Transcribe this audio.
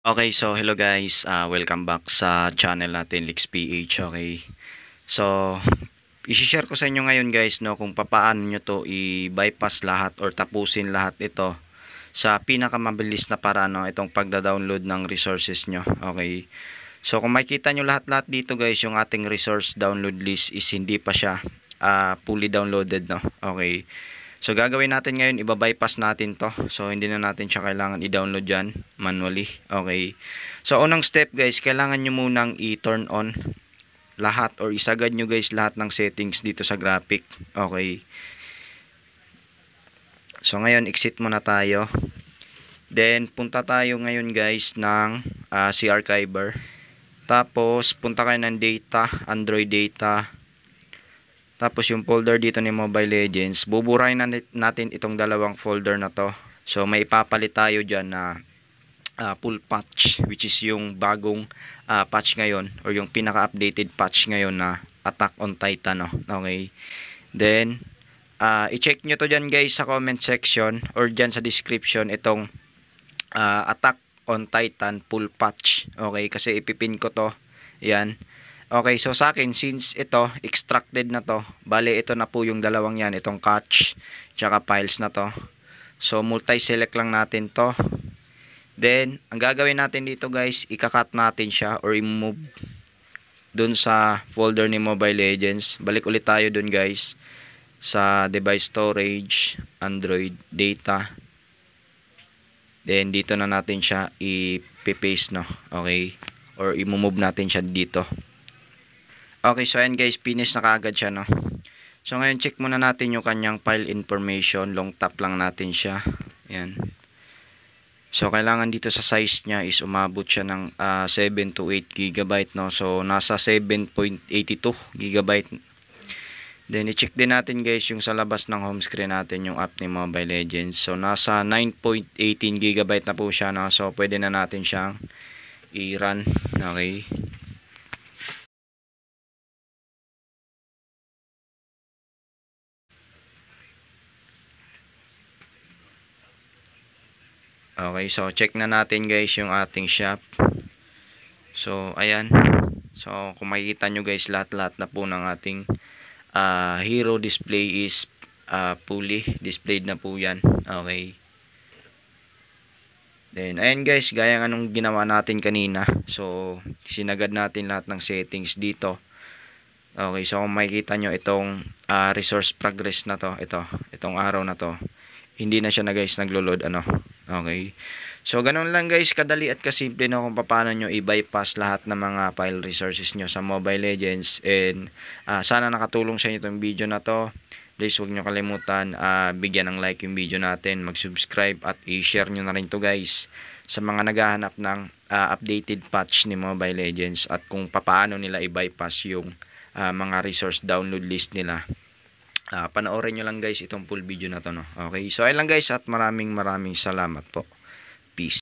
Okay, so hello guys. Uh, welcome back sa channel natin, PH. Okay. So, i-share ko sa inyo ngayon guys no kung paano niyo to i-bypass lahat or tapusin lahat ito sa pinakamabilis na paraan no, itong pagda-download ng resources nyo. Okay. So, kung makita niyo lahat-lahat dito guys, yung ating resource download list is hindi pa siya uh, fully downloaded. No? Okay. So gagawin natin ngayon, iba-bypass natin to. So hindi na natin siya kailangan i-download dyan manually. Okay. So unang step guys, kailangan nyo munang i-turn on lahat or isagad nyo guys lahat ng settings dito sa graphic. Okay. So ngayon, exit muna tayo. Then punta tayo ngayon guys ng uh, ah, C-Archiver. Tapos punta kayo ng data, Android data tapos yung folder dito ni Mobile Legends, buburahin na natin itong dalawang folder na to. So may ipapalit tayo dyan na uh, full patch which is yung bagong uh, patch ngayon or yung pinaka-updated patch ngayon na Attack on Titan. No? Okay. Then, uh, i-check nyo to dyan guys sa comment section or dyan sa description itong uh, Attack on Titan full patch. Okay, kasi ipipin ko to. Yan. Okay, so sa akin, since ito, extracted na to, bale ito na po yung dalawang yan, itong catch, tsaka files na to. So, multi-select lang natin to. Then, ang gagawin natin dito guys, ikakat natin siya or remove dun sa folder ni Mobile Legends. Balik ulit tayo dun guys, sa device storage, Android, data. Then, dito na natin siya i-paste, no? Okay? Or i-move natin siya dito. Okay, so ayan guys, finish na kaagad siya, no? So ngayon, check muna natin yung kanyang file information. Long tap lang natin siya. Ayan. So kailangan dito sa size niya is umabot siya ng uh, ah, 7 to 8 GB, no? So nasa 7.82 GB. Then, i-check din natin guys yung sa labas ng home screen natin yung app ni Mobile Legends. So, nasa 9.18GB na po siya. No? So, pwede na natin siyang i-run. Okay. Okay, so check na natin guys yung ating shop. So, ayan. So, kung makikita nyo guys, lahat-lahat na po ng ating uh, hero display is uh, ah, fully displayed na po yan. Okay. Then, ayan guys, gaya ng anong ginawa natin kanina. So, sinagad natin lahat ng settings dito. Okay, so kung makikita nyo itong uh, resource progress na to, ito, itong araw na to, hindi na siya na guys naglo-load ano, Okay? So, ganun lang guys, kadali at kasimple na kung paano nyo i-bypass lahat ng mga file resources nyo sa Mobile Legends. And uh, sana nakatulong sa inyo itong video na to. Please huwag nyo kalimutan, uh, bigyan ng like yung video natin, mag-subscribe at i-share nyo na rin to guys sa mga naghahanap ng uh, updated patch ni Mobile Legends at kung paano nila i-bypass yung uh, mga resource download list nila uh, panoorin nyo lang guys itong full video na to no. Okay, so ayun lang guys at maraming maraming salamat po. Peace.